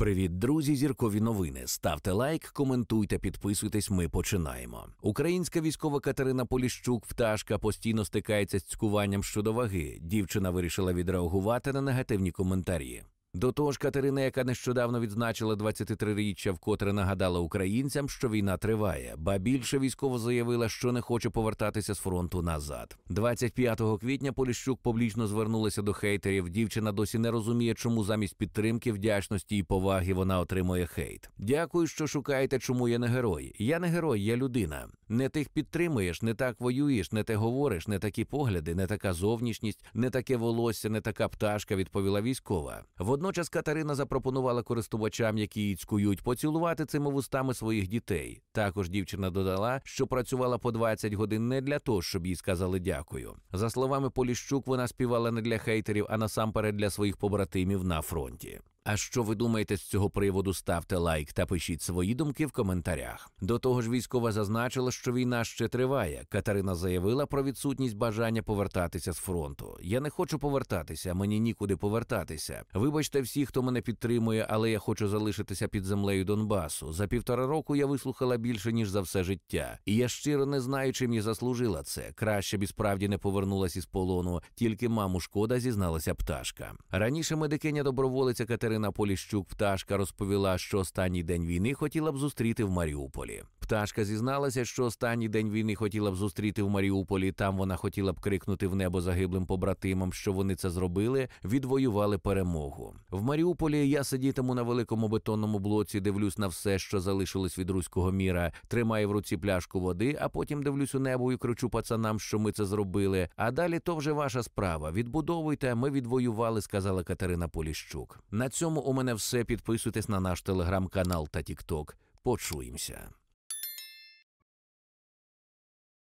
Привіт, друзі! Зіркові новини. Ставте лайк, коментуйте, підписуйтесь. Ми починаємо. Українська військова Катерина Поліщук, пташка, постійно стикається з цькуванням щодо ваги. Дівчина вирішила відреагувати на негативні коментарі. До того ж, Катерина, яка нещодавно відзначила 23-річчя, вкотре нагадала українцям, що війна триває, ба більше військово заявила, що не хоче повертатися з фронту назад. 25 квітня Поліщук публічно звернулася до хейтерів. Дівчина досі не розуміє, чому замість підтримки, вдячності і поваги вона отримує хейт. Дякую, що шукаєте, чому я не герой. Я не герой, я людина. Не тих підтримуєш, не так воюєш, не те говориш, не такі погляди, не така зовнішність, не таке волосся, не така пташка. Відповіла військова. Водночас Катерина запропонувала користувачам, які її цькують, поцілувати цими вустами своїх дітей. Також дівчина додала, що працювала по 20 годин не для того, щоб їй сказали дякую. За словами Поліщук, вона співала не для хейтерів, а насамперед для своїх побратимів на фронті. А що ви думаєте з цього приводу? Ставте лайк та пишіть свої думки в коментарях. До того ж, військова зазначила, що війна ще триває. Катерина заявила про відсутність бажання повертатися з фронту. Я не хочу повертатися, мені нікуди повертатися. Вибачте всі, хто мене підтримує, але я хочу залишитися під землею Донбасу. За півтора року я вислухала більше ніж за все життя, і я щиро не знаю, чим я заслужила це. Краще б і справді не повернулася із полону, тільки маму шкода зізналася пташка. Раніше медикиня доброволиця Катерина. Ірина Поліщук пташка розповіла, що останній день війни хотіла б зустріти в Маріуполі. Пташка зізналася, що останній день війни хотіла б зустріти в Маріуполі. Там вона хотіла б крикнути в небо загиблим побратимам, що вони це зробили, відвоювали перемогу. В Маріуполі я сидітиму на великому бетонному блоці, дивлюсь на все, що залишилось від руського міра. Тримаю в руці пляшку води, а потім дивлюсь у небо і кричу пацанам, що ми це зробили. А далі то вже ваша справа. Відбудовуйте, ми відвоювали, сказала Катерина Поліщук. На цьому у мене все. Підписуйтесь на наш телеграм-канал та Тікток. Почуємося.